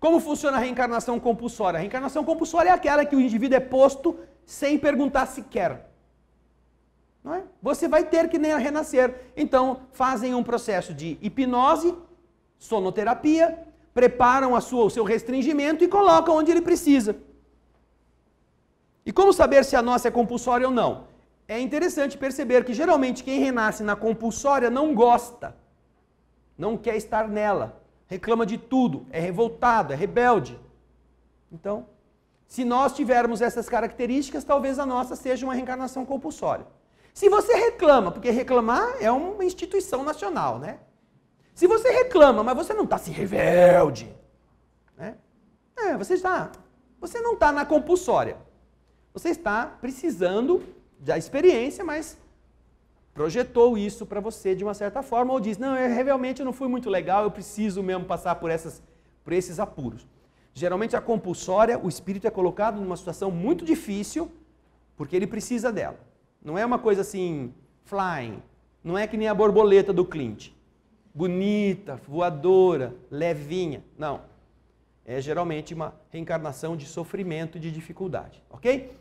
Como funciona a reencarnação compulsória? A reencarnação compulsória é aquela que o indivíduo é posto sem perguntar sequer. Não é? Você vai ter que renascer. Então, fazem um processo de hipnose, sonoterapia, preparam a sua, o seu restringimento e colocam onde ele precisa. E como saber se a nossa é compulsória ou não? É interessante perceber que geralmente quem renasce na compulsória não gosta, não quer estar nela reclama de tudo, é revoltado, é rebelde. Então, se nós tivermos essas características, talvez a nossa seja uma reencarnação compulsória. Se você reclama, porque reclamar é uma instituição nacional, né? Se você reclama, mas você não está se rebelde, né? É, você está. Você não está na compulsória. Você está precisando da experiência, mas projetou isso para você de uma certa forma ou diz: "Não, eu realmente não fui muito legal, eu preciso mesmo passar por essas por esses apuros". Geralmente a compulsória, o espírito é colocado numa situação muito difícil porque ele precisa dela. Não é uma coisa assim flying, não é que nem a borboleta do Clint. Bonita, voadora, levinha. Não. É geralmente uma reencarnação de sofrimento e de dificuldade, OK?